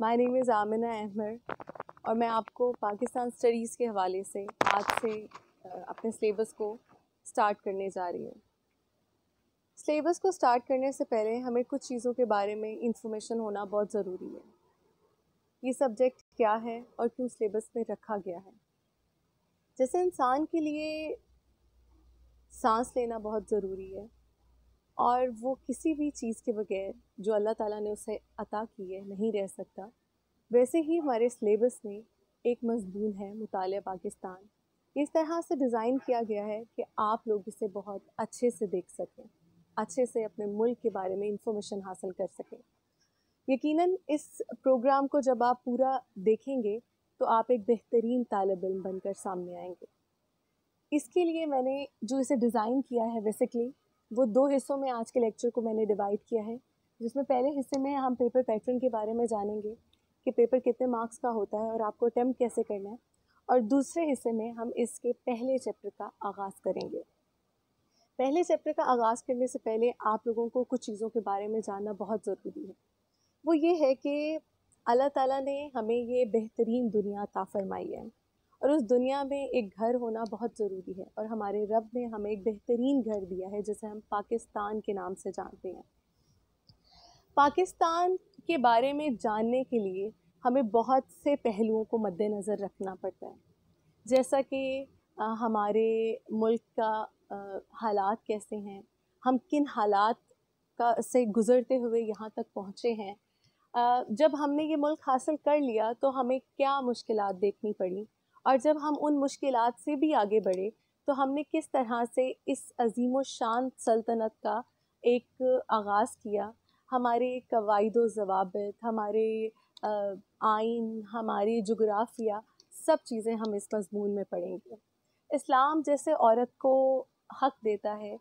My name is Amina Ahmar और मैं आपको पाकिस्तान स्टडीज़ के हवाले से आज से अपने सिलेबस को स्टार्ट करने जा रही हूँ सिलेबस को स्टार्ट करने से पहले हमें कुछ चीज़ों के बारे में इंफॉर्मेशन होना बहुत ज़रूरी है ये सब्जेक्ट क्या है और क्यों सिलेबस में रखा गया है जैसे इंसान के लिए सांस लेना बहुत ज़रूरी है और वो किसी भी चीज़ के बगैर जो अल्लाह ताला ने उसे अता की है नहीं रह सकता वैसे ही हमारे सिलेबस में एक मजमून है मुताल पाकिस्तान इस तरह से डिज़ाइन किया गया है कि आप लोग इसे बहुत अच्छे से देख सकें अच्छे से अपने मुल्क के बारे में इंफॉर्मेशन हासिल कर सकें यकीनन इस प्रोग्राम को जब आप पूरा देखेंगे तो आप एक बेहतरीन तालब इम बनकर सामने आएंगे इसके लिए मैंने जो इसे डिज़ाइन किया है बेसिकली वो दो हिस्सों में आज के लेक्चर को मैंने डिवाइड किया है जिसमें पहले हिस्से में हम पेपर पैटर्न के बारे में जानेंगे कि पेपर कितने मार्क्स का होता है और आपको अटैम्प्ट कैसे करना है और दूसरे हिस्से में हम इसके पहले चैप्टर का आगाज़ करेंगे पहले चैप्टर का आगाज़ करने से पहले आप लोगों को कुछ चीज़ों के बारे में जानना बहुत ज़रूरी है वो ये है कि अल्लाह ताला ने हमें ये बेहतरीन दुनिया ता फरमाई है और उस दुनिया में एक घर होना बहुत ज़रूरी है और हमारे रब ने हमें एक बेहतरीन घर दिया है जिसे हम पाकिस्तान के नाम से जानते हैं पाकिस्तान के बारे में जानने के लिए हमें बहुत से पहलुओं को मद्देनज़र रखना पड़ता है जैसा कि हमारे मुल्क का हालात कैसे हैं हम किन हालात का से गुज़रते हुए यहाँ तक पहुँचे हैं जब हमने ये मुल्क हासिल कर लिया तो हमें क्या मुश्किल देखनी पड़ी और जब हम उन मुश्किल से भी आगे बढ़े तो हमने किस तरह से इस अजीम शान सल्तनत का एक आगाज़ किया हमारे कवायद जवाबत हमारे आइन हमारी जग्राफिया सब चीज़ें हम इस मजमून में पढ़ेंगे इस्लाम जैसे औरत को हक देता है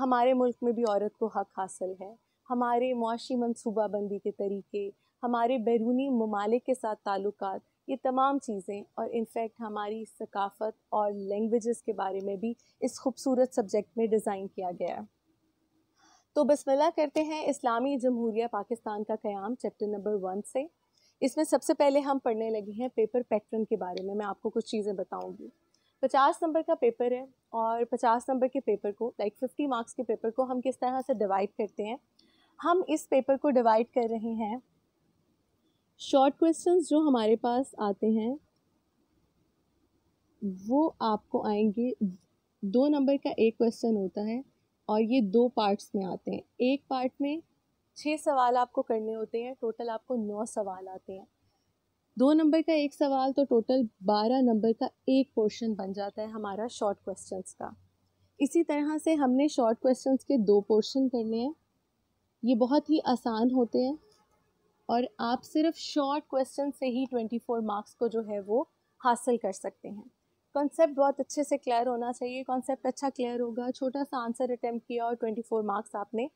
हमारे मुल्क में भी औरत को हक हासिल है हमारे मुआशी मनसूबाबंदी के तरीके हमारे बैरूनी ममालिक के साथ ताल्लुकात ये तमाम चीज़ें और इनफैक्ट हमारी सकाफ़त और लैंग्वेजेस के बारे में भी इस खूबसूरत सब्जेक्ट में डिज़ाइन किया गया है तो बसमिल्ला करते हैं इस्लामी जमहूरिया पाकिस्तान का क़्याम चैप्टर नंबर वन से इसमें सबसे पहले हम पढ़ने लगे हैं पेपर पैटर्न के बारे में मैं आपको कुछ चीज़ें बताऊँगी पचास नंबर का पेपर है और पचास नंबर के पेपर को लाइक फिफ्टी मार्क्स के पेपर को हम किस तरह से डिवाइड करते हैं हम इस पेपर को डिवाइड कर रहे हैं शॉर्ट क्वेश्चंस जो हमारे पास आते हैं वो आपको आएंगे दो नंबर का एक क्वेश्चन होता है और ये दो पार्ट्स में आते हैं एक पार्ट में छः सवाल आपको करने होते हैं टोटल आपको नौ सवाल आते हैं दो नंबर का एक सवाल तो टोटल बारह नंबर का एक पोर्शन बन जाता है हमारा शॉर्ट क्वेश्चंस का इसी तरह से हमने शॉर्ट क्वेश्चंस के दो पोर्शन करने हैं ये बहुत ही आसान होते हैं और आप सिर्फ शॉर्ट क्वेश्चन से ही ट्वेंटी फोर मार्क्स को जो है वो हासिल कर सकते हैं कॉन्सेप्ट बहुत अच्छे से क्लियर होना चाहिए कॉन्सेप्ट अच्छा क्लियर होगा छोटा सा आंसर अटैम्प्ट किया और ट्वेंटी फोर मार्क्स आपने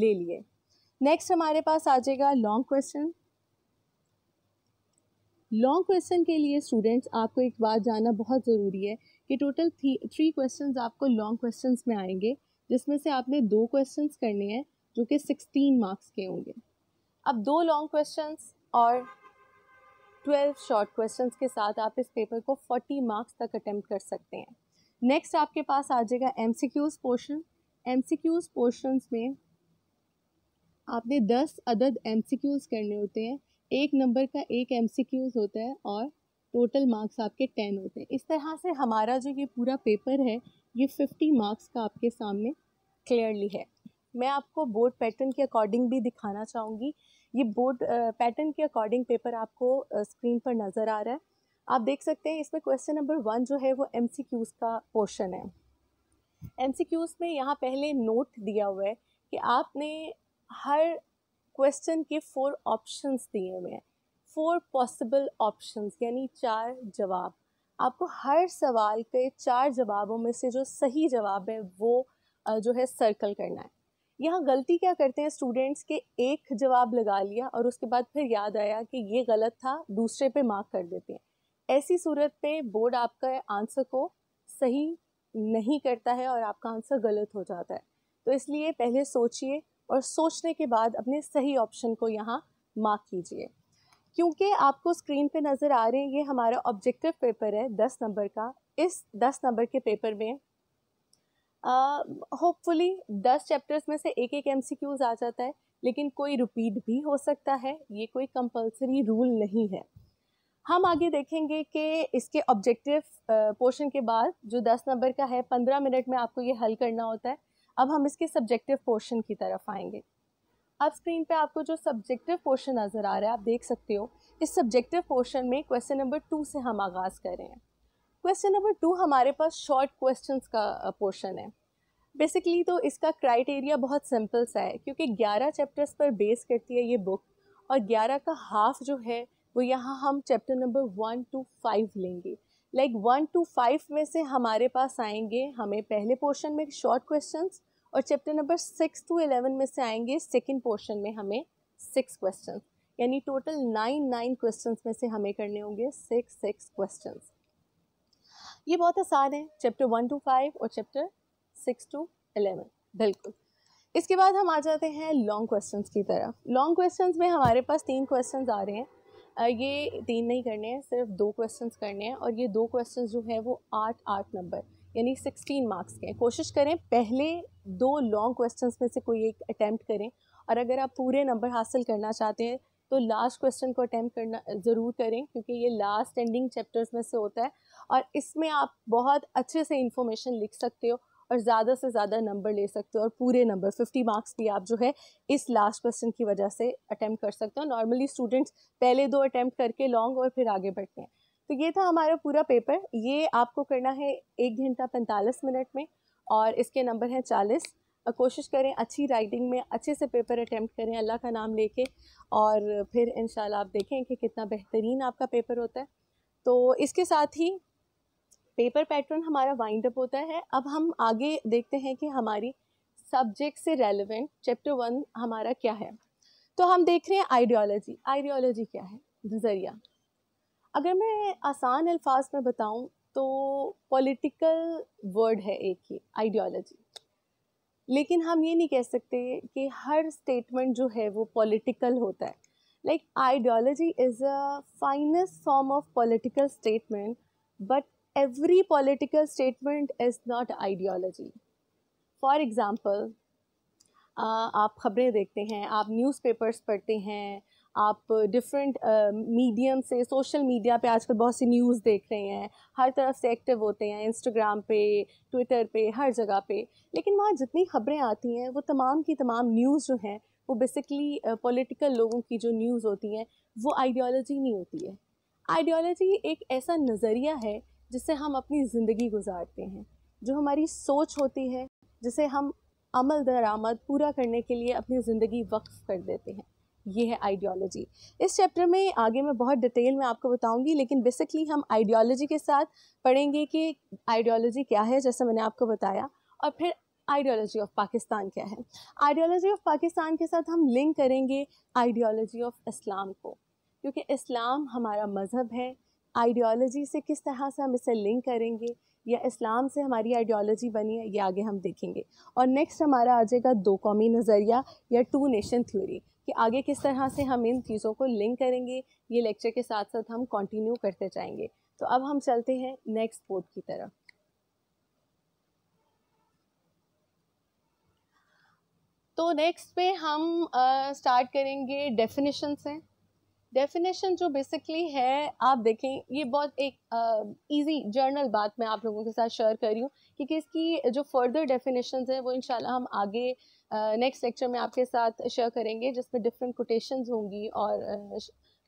ले लिए नेक्स्ट हमारे पास आ जाएगा लॉन्ग क्वेश्चन लॉन्ग क्वेश्चन के लिए स्टूडेंट्स आपको एक बात जानना बहुत ज़रूरी है कि टोटल थ्री क्वेश्चन आपको लॉन्ग क्वेश्चन में आएंगे जिसमें से आपने दो क्वेश्चन करने हैं जो कि सिक्सटीन मार्क्स के होंगे अब दो लॉन्ग क्वेश्चन और ट्वेल्व शॉर्ट क्वेश्चन के साथ आप इस पेपर को फोर्टी मार्क्स तक अटैम्प्ट कर सकते हैं नेक्स्ट आपके पास आ जाएगा M C Qs portion M C Qs portion में आपने दस अदद एम सी क्यूज़ करने होते हैं एक नंबर का एक एम सी क्यूज़ होता है और टोटल मार्क्स आपके टेन होते हैं इस तरह से हमारा जो ये पूरा पेपर है ये फिफ्टी मार्क्स का आपके सामने क्लियरली है मैं आपको बोर्ड पैटर्न के अकॉर्डिंग भी दिखाना चाहूँगी ये बोर्ड पैटर्न के अकॉर्डिंग पेपर आपको स्क्रीन पर नज़र आ रहा है आप देख सकते हैं इसमें क्वेश्चन नंबर वन जो है वो एम का पोर्शन है एम में यहाँ पहले नोट दिया हुआ है कि आपने हर क्वेश्चन के फोर ऑप्शंस दिए हुए हैं फोर पॉसिबल ऑप्शंस यानी चार जवाब आपको हर सवाल के चार जवाबों में से जो सही जवाब है वो जो है सर्कल करना है यहाँ गलती क्या करते हैं स्टूडेंट्स के एक जवाब लगा लिया और उसके बाद फिर याद आया कि ये गलत था दूसरे पे मार्क कर देते हैं ऐसी सूरत पे बोर्ड आपका आंसर को सही नहीं करता है और आपका आंसर गलत हो जाता है तो इसलिए पहले सोचिए और सोचने के बाद अपने सही ऑप्शन को यहाँ मार्क कीजिए क्योंकि आपको स्क्रीन पे नज़र आ रहे हैं ये हमारा ऑब्जेक्टिव पेपर है दस नंबर का इस दस नंबर के पेपर में होपफुली दस चैप्टर्स में से एक एक एम आ जाता है लेकिन कोई रिपीट भी हो सकता है ये कोई कंपलसरी रूल नहीं है हम आगे देखेंगे कि इसके ऑब्जेक्टिव पोर्शन के बाद जो दस नंबर का है पंद्रह मिनट में आपको ये हल करना होता है अब हम इसके सब्जेक्टिव पोर्शन की तरफ आएंगे अब स्क्रीन पे आपको जो सब्जेक्टिव पोर्शन नज़र आ रहा है आप देख सकते हो इस सब्जेक्टिव पोर्शन में क्वेश्चन नंबर टू से हम आगाज़ कर रहे हैं क्वेश्चन नंबर टू हमारे पास शॉर्ट क्वेश्चन का पोर्शन है बेसिकली तो इसका क्राइटेरिया बहुत सिंपल सा है क्योंकि 11 चैप्टर्स पर बेस करती है ये बुक और 11 का हाफ जो है वो यहाँ हम chapter number one to five लेंगे लाइक वन टू फाइव में से हमारे पास आएंगे हमें पहले पोर्शन में शॉर्ट क्वेश्चन और chapter number six to eleven में से आएंगे सेकेंड पोर्शन में हमें सिक्स क्वेश्चन यानी टोटल नाइन नाइन क्वेश्चन में से हमें करने होंगे सिक्स सिक्स क्वेश्चन ये बहुत आसान है चैप्टर वन टू फाइव और चैप्टर सिक्स टू एलेवन बिल्कुल इसके बाद हम आ जाते हैं लॉन्ग क्वेश्चंस की तरफ लॉन्ग क्वेश्चंस में हमारे पास तीन क्वेश्चंस आ रहे हैं ये तीन नहीं करने हैं सिर्फ दो क्वेश्चंस करने हैं और ये दो क्वेश्चंस जो है वो आठ आठ नंबर यानी सिक्सटीन मार्क्स के हैं कोशिश करें पहले दो लॉन्ग क्वेश्चन में से कोई एक अटैम्प्ट करें और अगर आप पूरे नंबर हासिल करना चाहते हैं तो लास्ट क्वेश्चन को अटैम्प करना ज़रूर करें क्योंकि ये लास्ट एंडिंग चैप्टर्स में से होता है और इसमें आप बहुत अच्छे से इन्फॉर्मेशन लिख सकते हो और ज़्यादा से ज़्यादा नंबर ले सकते हो और पूरे नंबर फिफ्टी मार्क्स भी आप जो है इस लास्ट क्वेश्चन की वजह से अटैम्प्ट कर सकते हो नॉर्मली स्टूडेंट्स पहले दो अटैम्प्ट करके लॉन्ग और फिर आगे बढ़ते हैं तो ये था हमारा पूरा पेपर ये आपको करना है एक घंटा पैंतालीस मिनट में और इसके नंबर हैं चालीस कोशिश करें अच्छी राइटिंग में अच्छे से पेपर अटैम्प्ट करें अल्लाह का नाम लेके और फिर इन आप देखें कि कितना बेहतरीन आपका पेपर होता है तो इसके साथ ही पेपर पैटर्न हमारा वाइंड अप होता है अब हम आगे देखते हैं कि हमारी सब्जेक्ट से रेलिवेंट चैप्टर वन हमारा क्या है तो हम देख रहे हैं आइडियोलॉजी आइडियोलॉजी क्या है नज़रिया अगर मैं आसान अल्फाज में बताऊं तो पॉलिटिकल वर्ड है एक ही आइडियोलॉजी लेकिन हम ये नहीं कह सकते कि हर स्टेटमेंट जो है वो पॉलिटिकल होता है like ideology is a finest form of political statement but every political statement is not ideology for example आप खबरें देखते हैं आप न्यूज़पेपर्स पढ़ते हैं आप डिफरेंट मीडियम uh, से सोशल मीडिया पे आजकल बहुत सी न्यूज़ देख रहे हैं हर तरफ से एक्टिव होते हैं इंस्टाग्राम पे ट्विटर पे हर जगह पे लेकिन वहाँ जितनी खबरें आती हैं वो तमाम की तमाम न्यूज़ जो हैं वो बेसिकली पॉलिटिकल uh, लोगों की जो न्यूज़ होती हैं वो आइडियोलॉजी नहीं होती है आइडियोलॉजी एक ऐसा नज़रिया है जिससे हम अपनी ज़िंदगी गुजारते हैं जो हमारी सोच होती है जिसे हम अमल दरामद पूरा करने के लिए अपनी ज़िंदगी वक्फ कर देते हैं ये है आइडियोलॉजी इस चैप्टर में आगे मैं बहुत डिटेल में आपको बताऊंगी लेकिन बेसिकली हम आइडियोलॉजी के साथ पढ़ेंगे कि आइडियोलॉजी क्या है जैसा मैंने आपको बताया और फिर आइडियोलॉजी ऑफ पाकिस्तान क्या है आइडियोलॉजी ऑफ पाकिस्तान के साथ हम लिंक करेंगे आइडियोलॉजी ऑफ इस्लाम को क्योंकि इस्लाम हमारा मज़हब है आइडियोलॉजी से किस तरह से हम इसे लिंक करेंगे या इस्लाम से हमारी आइडियोलॉजी बनी है ये आगे हम देखेंगे और नेक्स्ट हमारा आ जाएगा दो कौमी नज़रिया या टू नेशन थ्योरी कि आगे किस तरह से हम इन चीज़ों को लिंक करेंगे ये लेक्चर के साथ साथ हम कंटिन्यू करते जाएंगे तो अब हम चलते हैं नेक्स्ट बोर्ड की तरफ तो नेक्स्ट पे हम स्टार्ट करेंगे डेफिनेशन से डेफिनेशन जो बेसिकली है आप देखें ये बहुत एक इजी जर्नल बात मैं आप लोगों के साथ शेयर कर रही हूँ क्योंकि इसकी जो फर्दर डेफिनेशन है वो इन हम आगे नेक्स्ट uh, लेक्चर में आपके साथ शेयर करेंगे जिसमें डिफरेंट कोटेशन होंगी और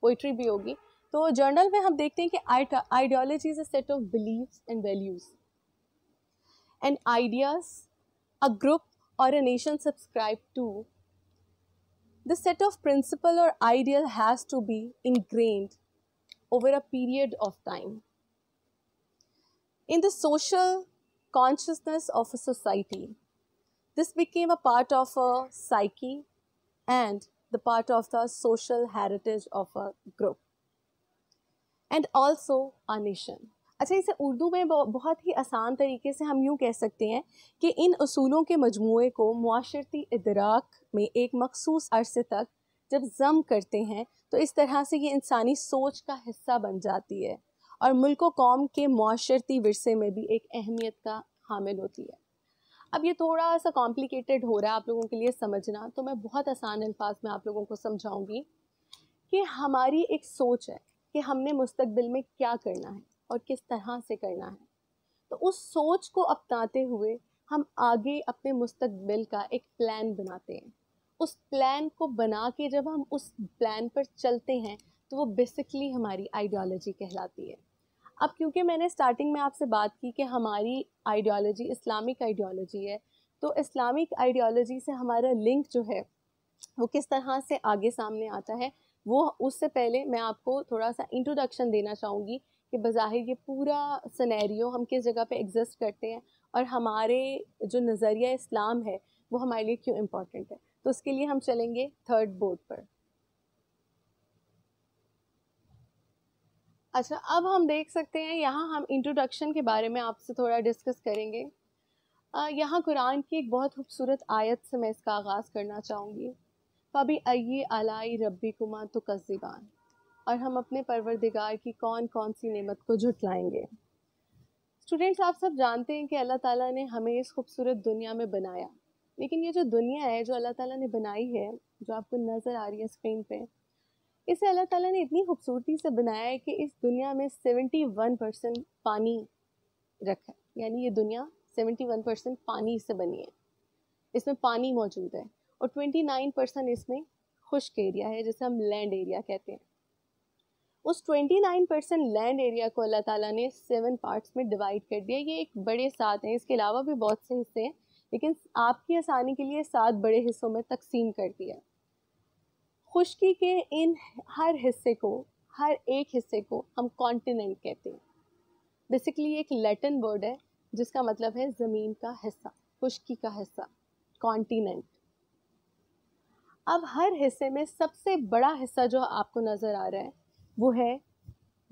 पोइट्री uh, भी होगी तो जर्नल में हम देखते हैं कि ideology is a set of believe and values and ideas a group और a nation subscribe to The set of principle or ideal has to be ingrained over a period of time. In the social consciousness of a society, this became a part of a psyche and the part of the social heritage of a group and also a nation. अच्छा इसे उर्दू में बहुत ही आसान तरीके से हम यूँ कह सकते हैं कि इन असूलों के मजमू को माशरती इदराक में एक मखसूस अरसे तक जब जम करते हैं तो इस तरह से ये इंसानी सोच का हिस्सा बन जाती है और मुल्क कौम के माशरती वरसे में भी एक अहमियत का हामिल होती है अब ये थोड़ा सा कॉम्प्लिकेटेड हो रहा है आप लोगों के लिए समझना तो मैं बहुत आसान अल्फाज में आप लोगों को समझाऊंगी कि हमारी एक सोच है कि हमने मुस्तबिल में क्या करना है और किस तरह से करना है तो उस सोच को अपनाते हुए हम आगे अपने मुस्तबिल का एक प्लान बनाते हैं उस प्लान को बना के जब हम उस प्लान पर चलते हैं तो वो बेसिकली हमारी आइडियोलॉजी कहलाती है अब क्योंकि मैंने स्टार्टिंग में आपसे बात की कि हमारी आइडियोलॉजी इस्लामिक आइडियोलॉजी है तो इस्लामिक आइडियोलॉजी से हमारा लिंक जो है वो किस तरह से आगे सामने आता है वो उससे पहले मैं आपको थोड़ा सा इंट्रोडक्शन देना चाहूँगी कि बज़ाहिर ये पूरा सनेरियो हम किस जगह पे एग्जिस्ट करते हैं और हमारे जो नज़रिया इस्लाम है वो हमारे लिए क्यों इम्पोर्टेंट है तो उसके लिए हम चलेंगे थर्ड बोर्ड पर अच्छा अब हम देख सकते हैं यहाँ हम इंट्रोडक्शन के बारे में आपसे थोड़ा डिस्कस करेंगे यहाँ कुरान की एक बहुत खूबसूरत आयत से मैं इसका आगाज़ करना चाहूँगी फ़बी अये अलाई रबी कुमा तो कस्बान और हम अपने परवरदिगार की कौन कौन सी नेमत को झुटलाएंगे स्टूडेंट्स आप सब जानते हैं कि अल्लाह ताला ने हमें इस खूबसूरत दुनिया में बनाया लेकिन ये जो दुनिया है जो अल्लाह ताला ने बनाई है जो आपको नज़र आ रही है स्क्रीन पे इसे अल्लाह ताला ने इतनी खूबसूरती से बनाया है कि इस दुनिया में सेवेंटी वन परसेंट पानी रखा है यानी ये दुनिया सेवेंटी वन परसेंट पानी से बनी है इसमें पानी मौजूद है और ट्वेंटी नाइन परसेंट इसमें खुश्क एरिया है जिसे हम लैंड एरिया कहते हैं उस 29 परसेंट लैंड एरिया को अल्लाह ताला ने सेवन पार्ट्स में डिवाइड कर दिया ये एक बड़े साथ हैं इसके अलावा भी बहुत से हिस्से हैं लेकिन आपकी आसानी के लिए सात बड़े हिस्सों में तकसीम कर दिया खुश्की के इन हर हिस्से को हर एक हिस्से को हम कॉन्टिनेंट कहते हैं बेसिकली एक लैटिन वर्ड है जिसका मतलब है ज़मीन का हिस्सा खुश्की का हिस्सा कॉन्टीनेंट अब हर हिस्से में सबसे बड़ा हिस्सा जो आपको नज़र आ रहा है वो है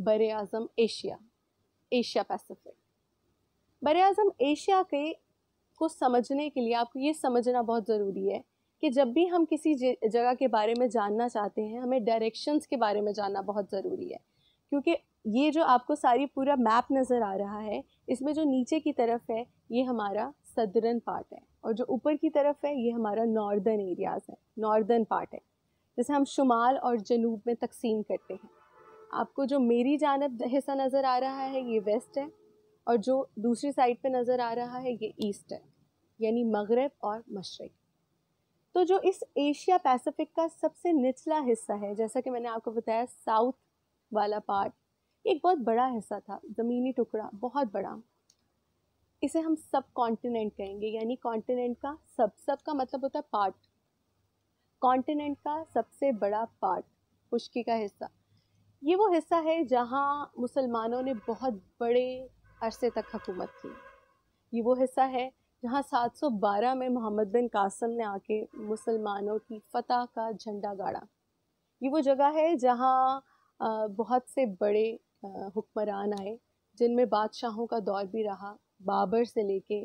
बर अज़म एशिया एशिया पैसिफिक बर अज़म एशिया के को समझने के लिए आपको ये समझना बहुत ज़रूरी है कि जब भी हम किसी जगह के बारे में जानना चाहते हैं हमें डायरेक्शंस के बारे में जानना बहुत ज़रूरी है क्योंकि ये जो आपको सारी पूरा मैप नज़र आ रहा है इसमें जो नीचे की तरफ है ये हमारा सदरन पार्ट है और जो ऊपर की तरफ है ये हमारा नॉर्दर्न एरियाज़ है नॉर्दर्न पार्ट है जैसे हम शुमाल और जनूब में तकसीम करते हैं आपको जो मेरी जानब हिस्सा नज़र आ रहा है ये वेस्ट है और जो दूसरी साइड पे नज़र आ रहा है ये ईस्ट है यानी मगरब और मशरक़ तो जो इस एशिया पैसिफिक का सबसे निचला हिस्सा है जैसा कि मैंने आपको बताया साउथ वाला पार्ट एक बहुत बड़ा हिस्सा था ज़मीनी टुकड़ा बहुत बड़ा इसे हम सब कॉन्टिनेंट कहेंगे यानी कॉन्टिनेंट का सब सब का मतलब होता है पार्ट कॉन्टिनेंट का सबसे बड़ा पार्ट खुश्की का हिस्सा ये वो हिस्सा है जहाँ मुसलमानों ने बहुत बड़े अरसे तक हुकूमत की ये वो हिस्सा है जहाँ 712 में मोहम्मद बिन कासम ने आके मुसलमानों की फतह का झंडा गाड़ा ये वो जगह है जहाँ बहुत से बड़े हुक्मरान आए जिनमें बादशाहों का दौर भी रहा बाबर से लेके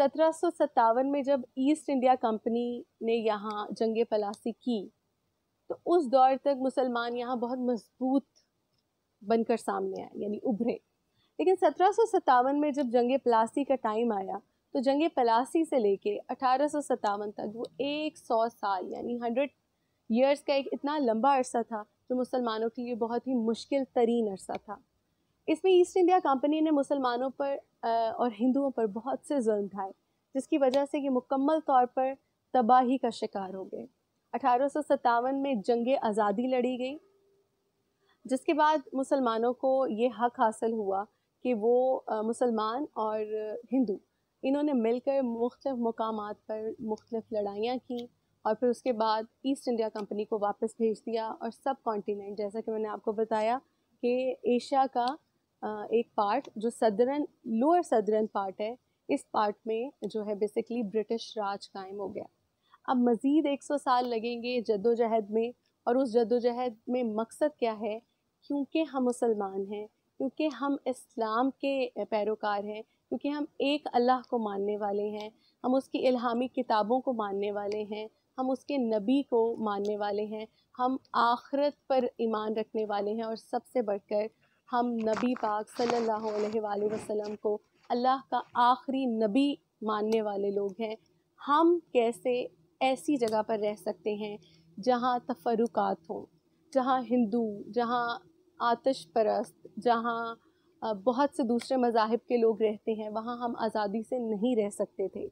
सत्रह में जब ईस्ट इंडिया कंपनी ने यहाँ जंग पलासी की तो उस दौर तक मुसलमान यहाँ बहुत मजबूत बनकर सामने आए यानी उभरे लेकिन सत्रह में जब जंग पलासी का टाइम आया तो जंग पलासी से लेके अठारह तक वो एक सौ साल यानी हंड्रेड ईयर्स का एक इतना लंबा अरसा था जो मुसलमानों के लिए बहुत ही मुश्किल तरीन अरसा था इसमें ईस्ट इंडिया कंपनी ने मुसलमानों पर और हिंदुओं पर बहुत से जुल्म ढाए जिसकी वजह से ये मुकम्मल तौर पर तबाही का शिकार हो गए अठारह में जंग आज़ादी लड़ी गई जिसके बाद मुसलमानों को ये हक हासिल हुआ कि वो मुसलमान और हिंदू इन्होंने मिलकर मुख्तफ मकाम पर मुख्तफ लड़ाइयाँ की और फिर उसके बाद ईस्ट इंडिया कंपनी को वापस भेज दिया और सब कॉन्टीनेंट जैसा कि मैंने आपको बताया कि एशिया का एक पार्ट जो सदरन लोअर सदरन पार्ट है इस पार्ट में जो है बेसिकली ब्रिटिश राज कायम हो गया अब मज़ीद एक सौ साल लगेंगे जद्दोजहद में और उस जद्दोजहद में मकसद क्या है क्योंकि हम मुसलमान हैं क्योंकि हम इस्लाम के पैरोकार हैं क्योंकि हम एक अल्लाह को मानने वाले हैं हम उसकी इल्हामी किताबों को मानने वाले हैं हम उसके नबी को मानने वाले हैं हम आखरत पर ईमान रखने वाले हैं और सबसे बढ़कर हम नबी पाक सल्लल्लाहु अलैहि वसल्लम को अल्लाह का आखिरी नबी मानने वाले लोग हैं हम कैसे ऐसी जगह पर रह सकते हैं जहाँ तफरुकात हों जहाँ हिंदू जहाँ आतश परस्त जहाँ बहुत से दूसरे मज़ाहब के लोग रहते हैं वहाँ हम आज़ादी से नहीं रह सकते थे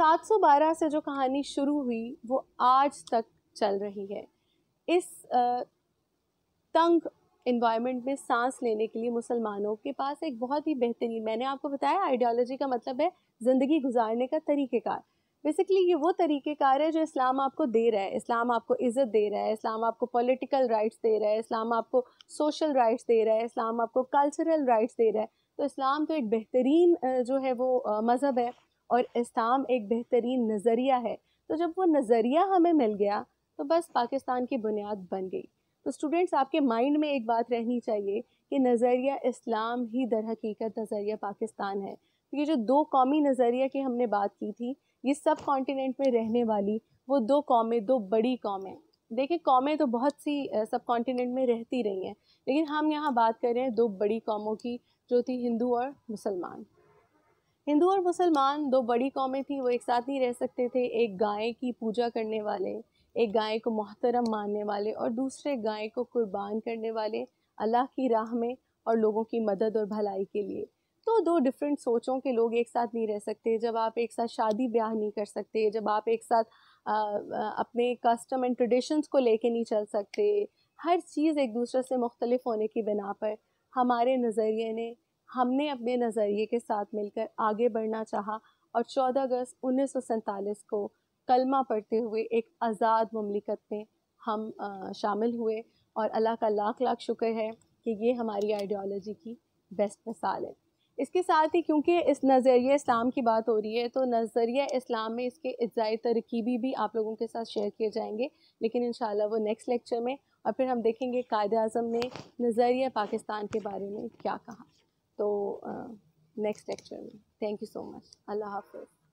712 से जो कहानी शुरू हुई वो आज तक चल रही है इस तंग इन्वायरमेंट में सांस लेने के लिए मुसलमानों के पास एक बहुत ही बेहतरीन मैंने आपको बताया आइडियोलॉजी का मतलब है ज़िंदगी गुजारने का तरीक़ेकार बेसिकली ये वो तरीक़ेकार है जो इस्लाम आपको दे रहा है इस्लाम आपको इज़्ज़त दे रहा है इस्लाम आपको पॉलिटिकल राइट्स दे रहा है इस्लाम आपको सोशल राइट्स दे रहा है इस्लाम आपको कल्चरल राइट्स दे रहा है तो इस्लाम तो एक बेहतरीन जो है वो मज़हब है और इस्लाम एक बेहतरीन नज़रिया है तो जब वो नज़रिया हमें मिल गया तो बस पाकिस्तान की बुनियाद बन गई तो स्टूडेंट्स आपके माइंड में एक बात रहनी चाहिए कि नज़रिया इस्लाम ही दर हकीकत नज़रिया पाकिस्तान है तो ये जो दो कौमी नज़रिया की हमने बात की थी ये सब कॉन्टिनेंट में रहने वाली वो दो कौमें दो बड़ी कौमें देखिए कौमें तो बहुत सी सब कॉन्टिनेंट में रहती रही हैं लेकिन हम यहाँ बात कर रहे हैं दो बड़ी कौमों की जो थी हिंदू और मुसलमान हिंदू और मुसलमान दो बड़ी कौमें थी वो एक साथ नहीं रह सकते थे एक गाय की पूजा करने वाले एक गाय को मोहतरम मानने वाले और दूसरे गाय को कुर्बान करने वाले अल्लाह की राह में और लोगों की मदद और भलाई के लिए तो दो डिफरेंट सोचों के लोग एक साथ नहीं रह सकते जब आप एक साथ शादी ब्याह नहीं कर सकते जब आप एक साथ आ, अपने कस्टम एंड ट्रेडिशंस को लेके नहीं चल सकते हर चीज़ एक दूसरे से मुख्तलिफ होने की बिना पर हमारे नज़रिए ने हमने अपने नज़रिए के साथ मिलकर आगे बढ़ना चाहा और 14 अगस्त उन्नीस को कलमा पढ़ते हुए एक आज़ाद ममलिकत में हम आ, शामिल हुए और अल्लाह का लाख लाख शुक्र है कि ये हमारी आइडियोलॉजी की बेस्ट मिसाल है इसके साथ ही क्योंकि इस नज़रिए इस्लाम की बात हो रही है तो नज़रिया इस्लाम में इसके इज्जाई तरकीबी भी आप लोगों के साथ शेयर किए जाएंगे लेकिन इन वो नेक्स्ट लेक्चर में और फिर हम देखेंगे कायद अजम ने नज़रिया पाकिस्तान के बारे में क्या कहा तो नेक्स्ट लेक्चर में thank you so much Allah half